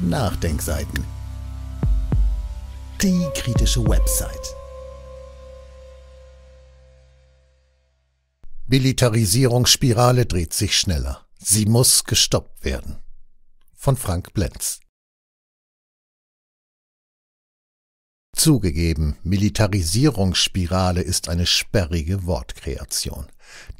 Nachdenkseiten. Die kritische Website. Militarisierungsspirale dreht sich schneller. Sie muss gestoppt werden. Von Frank Blenz. Zugegeben, Militarisierungsspirale ist eine sperrige Wortkreation.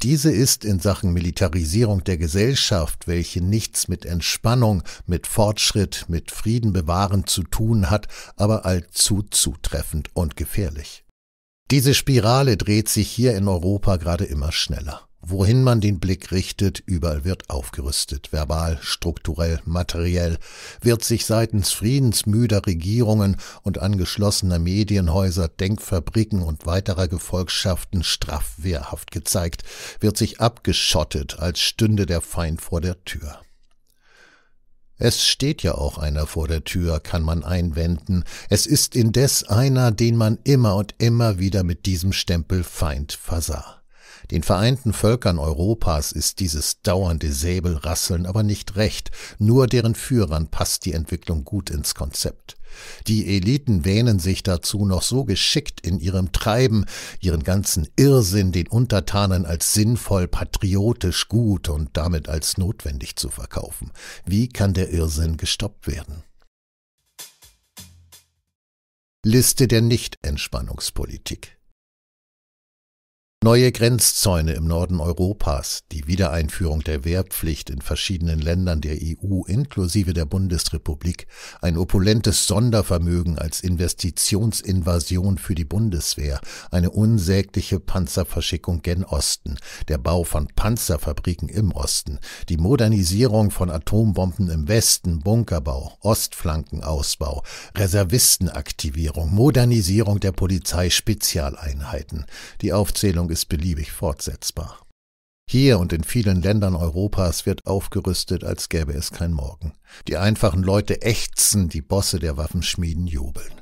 Diese ist in Sachen Militarisierung der Gesellschaft, welche nichts mit Entspannung, mit Fortschritt, mit Frieden bewahren zu tun hat, aber allzu zutreffend und gefährlich. Diese Spirale dreht sich hier in Europa gerade immer schneller. Wohin man den Blick richtet, überall wird aufgerüstet, verbal, strukturell, materiell, wird sich seitens friedensmüder Regierungen und angeschlossener Medienhäuser, Denkfabriken und weiterer Gefolgschaften straff wehrhaft gezeigt, wird sich abgeschottet, als stünde der Feind vor der Tür. Es steht ja auch einer vor der Tür, kann man einwenden, es ist indes einer, den man immer und immer wieder mit diesem Stempel Feind versah. Den Vereinten Völkern Europas ist dieses dauernde Säbelrasseln aber nicht recht, nur deren Führern passt die Entwicklung gut ins Konzept. Die Eliten wähnen sich dazu noch so geschickt in ihrem Treiben, ihren ganzen Irrsinn den Untertanen als sinnvoll, patriotisch gut und damit als notwendig zu verkaufen. Wie kann der Irrsinn gestoppt werden? Liste der Nicht-Entspannungspolitik Neue Grenzzäune im Norden Europas, die Wiedereinführung der Wehrpflicht in verschiedenen Ländern der EU inklusive der Bundesrepublik, ein opulentes Sondervermögen als Investitionsinvasion für die Bundeswehr, eine unsägliche Panzerverschickung gen Osten, der Bau von Panzerfabriken im Osten, die Modernisierung von Atombomben im Westen, Bunkerbau, Ostflankenausbau, Reservistenaktivierung, Modernisierung der Polizei Spezialeinheiten. Die Aufzählung ist beliebig fortsetzbar. Hier und in vielen Ländern Europas wird aufgerüstet, als gäbe es kein Morgen. Die einfachen Leute ächzen, die Bosse der Waffenschmieden jubeln.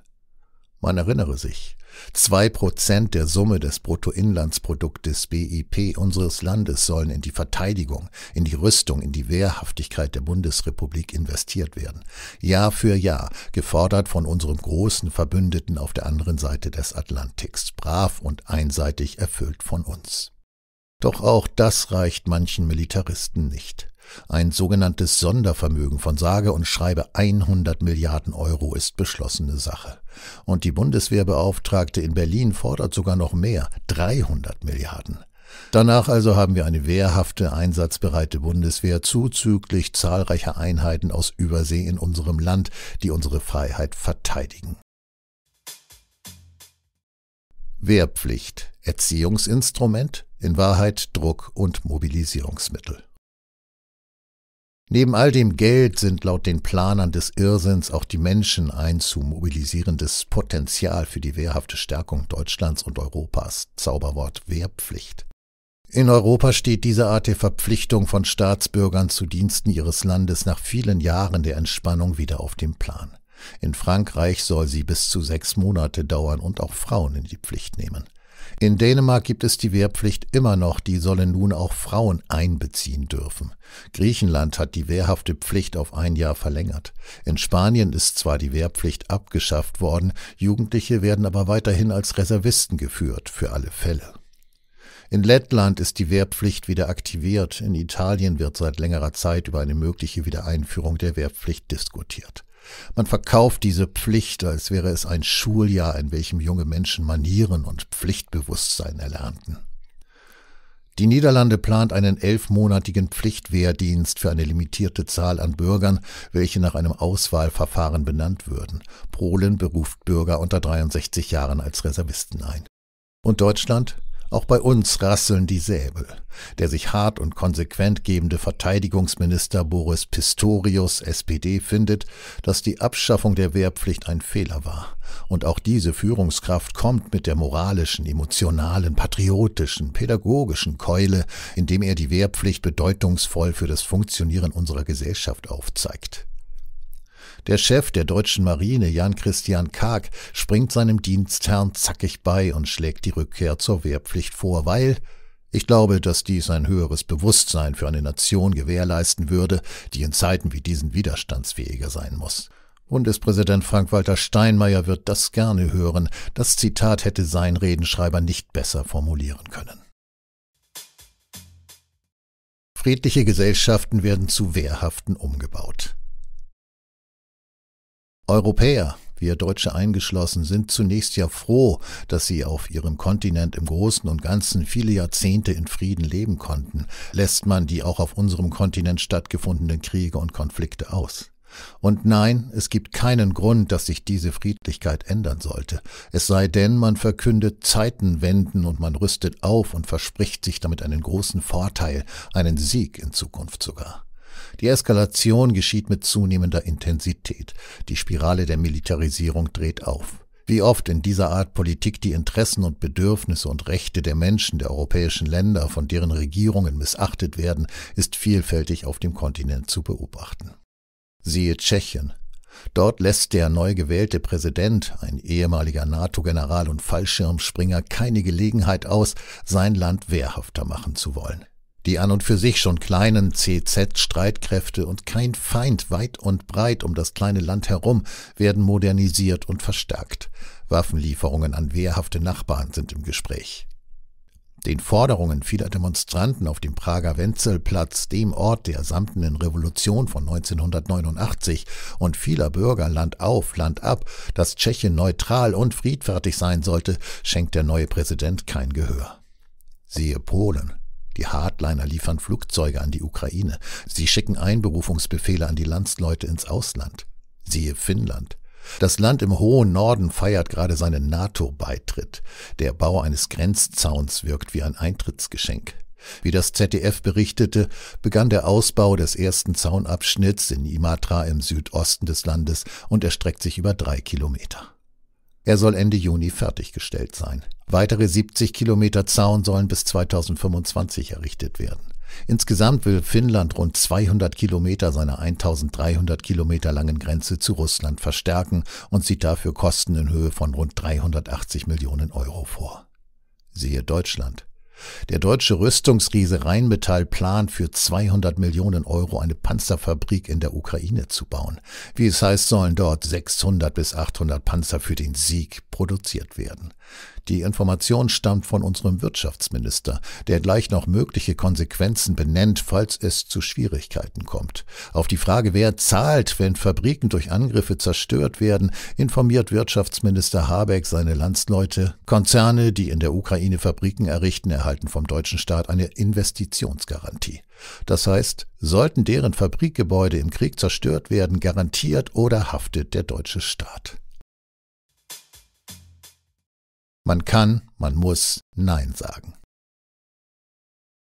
Man erinnere sich, zwei Prozent der Summe des Bruttoinlandsproduktes BIP unseres Landes sollen in die Verteidigung, in die Rüstung, in die Wehrhaftigkeit der Bundesrepublik investiert werden. Jahr für Jahr, gefordert von unserem großen Verbündeten auf der anderen Seite des Atlantiks, brav und einseitig erfüllt von uns. Doch auch das reicht manchen Militaristen nicht. Ein sogenanntes Sondervermögen von sage und schreibe 100 Milliarden Euro ist beschlossene Sache. Und die Bundeswehrbeauftragte in Berlin fordert sogar noch mehr, 300 Milliarden. Danach also haben wir eine wehrhafte, einsatzbereite Bundeswehr zuzüglich zahlreicher Einheiten aus Übersee in unserem Land, die unsere Freiheit verteidigen. Wehrpflicht, Erziehungsinstrument, in Wahrheit Druck und Mobilisierungsmittel. Neben all dem Geld sind laut den Planern des Irrsinns auch die Menschen ein zu mobilisierendes Potenzial für die wehrhafte Stärkung Deutschlands und Europas. Zauberwort Wehrpflicht. In Europa steht diese Art der Verpflichtung von Staatsbürgern zu Diensten ihres Landes nach vielen Jahren der Entspannung wieder auf dem Plan. In Frankreich soll sie bis zu sechs Monate dauern und auch Frauen in die Pflicht nehmen. In Dänemark gibt es die Wehrpflicht immer noch, die sollen nun auch Frauen einbeziehen dürfen. Griechenland hat die wehrhafte Pflicht auf ein Jahr verlängert. In Spanien ist zwar die Wehrpflicht abgeschafft worden, Jugendliche werden aber weiterhin als Reservisten geführt, für alle Fälle. In Lettland ist die Wehrpflicht wieder aktiviert, in Italien wird seit längerer Zeit über eine mögliche Wiedereinführung der Wehrpflicht diskutiert. Man verkauft diese Pflicht, als wäre es ein Schuljahr, in welchem junge Menschen Manieren und Pflichtbewusstsein erlernten. Die Niederlande plant einen elfmonatigen Pflichtwehrdienst für eine limitierte Zahl an Bürgern, welche nach einem Auswahlverfahren benannt würden. Polen beruft Bürger unter 63 Jahren als Reservisten ein. Und Deutschland auch bei uns rasseln die Säbel. Der sich hart und konsequent gebende Verteidigungsminister Boris Pistorius, SPD, findet, dass die Abschaffung der Wehrpflicht ein Fehler war. Und auch diese Führungskraft kommt mit der moralischen, emotionalen, patriotischen, pädagogischen Keule, indem er die Wehrpflicht bedeutungsvoll für das Funktionieren unserer Gesellschaft aufzeigt. Der Chef der deutschen Marine, Jan Christian Karg, springt seinem Dienstherrn zackig bei und schlägt die Rückkehr zur Wehrpflicht vor, weil ich glaube, dass dies ein höheres Bewusstsein für eine Nation gewährleisten würde, die in Zeiten wie diesen widerstandsfähiger sein muss. Bundespräsident Frank-Walter Steinmeier wird das gerne hören. Das Zitat hätte sein Redenschreiber nicht besser formulieren können. Friedliche Gesellschaften werden zu wehrhaften umgebaut. Europäer, wir Deutsche eingeschlossen, sind zunächst ja froh, dass sie auf ihrem Kontinent im Großen und Ganzen viele Jahrzehnte in Frieden leben konnten, lässt man die auch auf unserem Kontinent stattgefundenen Kriege und Konflikte aus. Und nein, es gibt keinen Grund, dass sich diese Friedlichkeit ändern sollte. Es sei denn, man verkündet Zeitenwenden und man rüstet auf und verspricht sich damit einen großen Vorteil, einen Sieg in Zukunft sogar. Die Eskalation geschieht mit zunehmender Intensität. Die Spirale der Militarisierung dreht auf. Wie oft in dieser Art Politik die Interessen und Bedürfnisse und Rechte der Menschen der europäischen Länder von deren Regierungen missachtet werden, ist vielfältig auf dem Kontinent zu beobachten. Siehe Tschechien. Dort lässt der neu gewählte Präsident, ein ehemaliger NATO-General und Fallschirmspringer, keine Gelegenheit aus, sein Land wehrhafter machen zu wollen. Die an und für sich schon kleinen CZ-Streitkräfte und kein Feind weit und breit um das kleine Land herum werden modernisiert und verstärkt. Waffenlieferungen an wehrhafte Nachbarn sind im Gespräch. Den Forderungen vieler Demonstranten auf dem Prager Wenzelplatz, dem Ort der samtenen Revolution von 1989 und vieler Bürger Land auf, Land ab, dass Tschechien neutral und friedfertig sein sollte, schenkt der neue Präsident kein Gehör. Siehe Polen, die Hardliner liefern Flugzeuge an die Ukraine. Sie schicken Einberufungsbefehle an die Landsleute ins Ausland. Siehe Finnland. Das Land im hohen Norden feiert gerade seinen NATO-Beitritt. Der Bau eines Grenzzauns wirkt wie ein Eintrittsgeschenk. Wie das ZDF berichtete, begann der Ausbau des ersten Zaunabschnitts in Imatra im Südosten des Landes und erstreckt sich über drei Kilometer. Er soll Ende Juni fertiggestellt sein. Weitere 70 Kilometer Zaun sollen bis 2025 errichtet werden. Insgesamt will Finnland rund 200 Kilometer seiner 1300 Kilometer langen Grenze zu Russland verstärken und sieht dafür Kosten in Höhe von rund 380 Millionen Euro vor. Siehe Deutschland. Der deutsche Rüstungsriese Rheinmetall plant für 200 Millionen Euro eine Panzerfabrik in der Ukraine zu bauen. Wie es heißt, sollen dort 600 bis 800 Panzer für den Sieg produziert werden. Die Information stammt von unserem Wirtschaftsminister, der gleich noch mögliche Konsequenzen benennt, falls es zu Schwierigkeiten kommt. Auf die Frage, wer zahlt, wenn Fabriken durch Angriffe zerstört werden, informiert Wirtschaftsminister Habeck seine Landsleute. Konzerne, die in der Ukraine Fabriken errichten, erhalten vom deutschen Staat eine Investitionsgarantie. Das heißt, sollten deren Fabrikgebäude im Krieg zerstört werden, garantiert oder haftet der deutsche Staat. Man kann, man muss Nein sagen.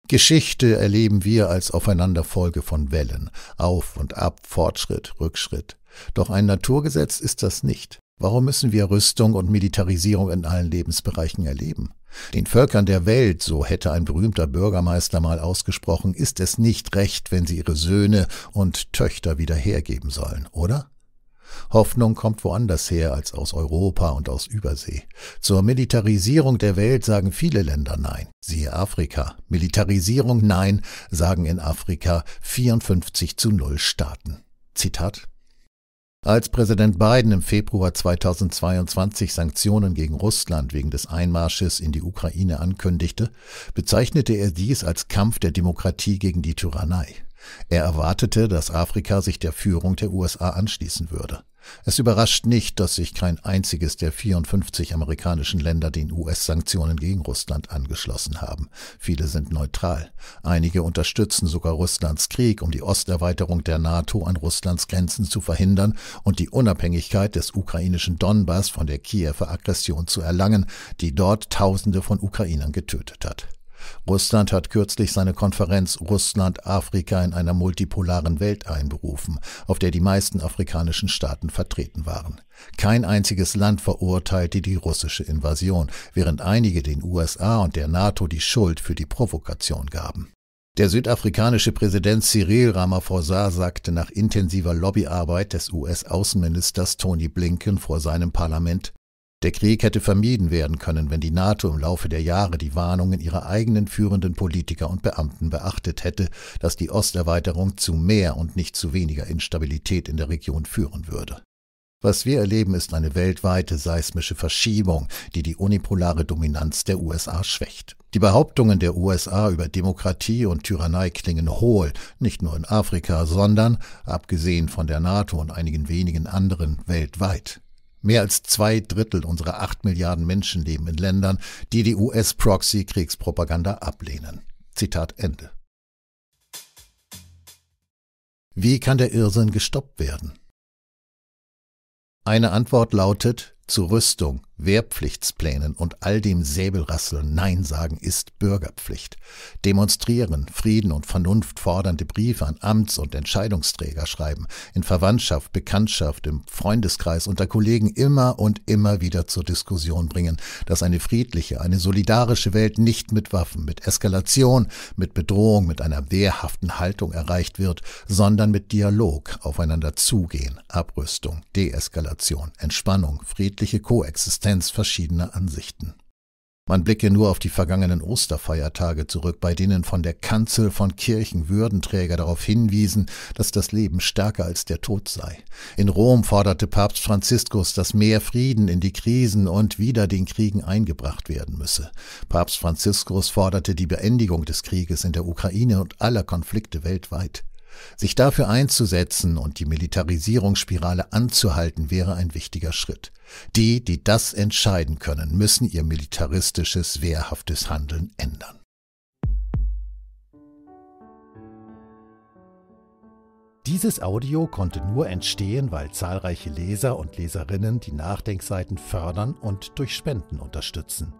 Geschichte erleben wir als Aufeinanderfolge von Wellen, auf und ab, Fortschritt, Rückschritt. Doch ein Naturgesetz ist das nicht. Warum müssen wir Rüstung und Militarisierung in allen Lebensbereichen erleben? Den Völkern der Welt, so hätte ein berühmter Bürgermeister mal ausgesprochen, ist es nicht recht, wenn sie ihre Söhne und Töchter wieder hergeben sollen, oder? Hoffnung kommt woanders her als aus Europa und aus Übersee. Zur Militarisierung der Welt sagen viele Länder Nein, siehe Afrika. Militarisierung Nein sagen in Afrika 54 zu 0 Staaten. Zitat als Präsident Biden im Februar 2022 Sanktionen gegen Russland wegen des Einmarsches in die Ukraine ankündigte, bezeichnete er dies als Kampf der Demokratie gegen die Tyrannei. Er erwartete, dass Afrika sich der Führung der USA anschließen würde. Es überrascht nicht, dass sich kein einziges der 54 amerikanischen Länder den US-Sanktionen gegen Russland angeschlossen haben. Viele sind neutral. Einige unterstützen sogar Russlands Krieg, um die Osterweiterung der NATO an Russlands Grenzen zu verhindern und die Unabhängigkeit des ukrainischen Donbass von der Kiewer Aggression zu erlangen, die dort Tausende von Ukrainern getötet hat. Russland hat kürzlich seine Konferenz Russland Afrika in einer multipolaren Welt einberufen, auf der die meisten afrikanischen Staaten vertreten waren. Kein einziges Land verurteilte die russische Invasion, während einige den USA und der NATO die Schuld für die Provokation gaben. Der südafrikanische Präsident Cyril Ramaphosa sagte nach intensiver Lobbyarbeit des US-Außenministers Tony Blinken vor seinem Parlament, der Krieg hätte vermieden werden können, wenn die NATO im Laufe der Jahre die Warnungen ihrer eigenen führenden Politiker und Beamten beachtet hätte, dass die Osterweiterung zu mehr und nicht zu weniger Instabilität in der Region führen würde. Was wir erleben, ist eine weltweite seismische Verschiebung, die die unipolare Dominanz der USA schwächt. Die Behauptungen der USA über Demokratie und Tyrannei klingen hohl, nicht nur in Afrika, sondern, abgesehen von der NATO und einigen wenigen anderen, weltweit. Mehr als zwei Drittel unserer acht Milliarden Menschen leben in Ländern, die die US-Proxy-Kriegspropaganda ablehnen. Zitat Ende. Wie kann der Irrsinn gestoppt werden? Eine Antwort lautet zu Rüstung, Wehrpflichtsplänen und all dem Säbelrasseln Nein sagen ist Bürgerpflicht. Demonstrieren, Frieden und Vernunft fordernde Briefe an Amts- und Entscheidungsträger schreiben, in Verwandtschaft, Bekanntschaft, im Freundeskreis unter Kollegen immer und immer wieder zur Diskussion bringen, dass eine friedliche, eine solidarische Welt nicht mit Waffen, mit Eskalation, mit Bedrohung, mit einer wehrhaften Haltung erreicht wird, sondern mit Dialog, aufeinander zugehen, Abrüstung, Deeskalation, Entspannung, friedliche Koexistenz, Existenz verschiedener Ansichten. Man blicke nur auf die vergangenen Osterfeiertage zurück, bei denen von der Kanzel von Kirchen Würdenträger darauf hinwiesen, dass das Leben stärker als der Tod sei. In Rom forderte Papst Franziskus, dass mehr Frieden in die Krisen und wieder den Kriegen eingebracht werden müsse. Papst Franziskus forderte die Beendigung des Krieges in der Ukraine und aller Konflikte weltweit. Sich dafür einzusetzen und die Militarisierungsspirale anzuhalten, wäre ein wichtiger Schritt. Die, die das entscheiden können, müssen ihr militaristisches, wehrhaftes Handeln ändern. Dieses Audio konnte nur entstehen, weil zahlreiche Leser und Leserinnen die Nachdenkseiten fördern und durch Spenden unterstützen.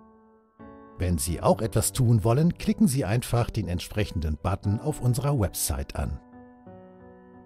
Wenn Sie auch etwas tun wollen, klicken Sie einfach den entsprechenden Button auf unserer Website an.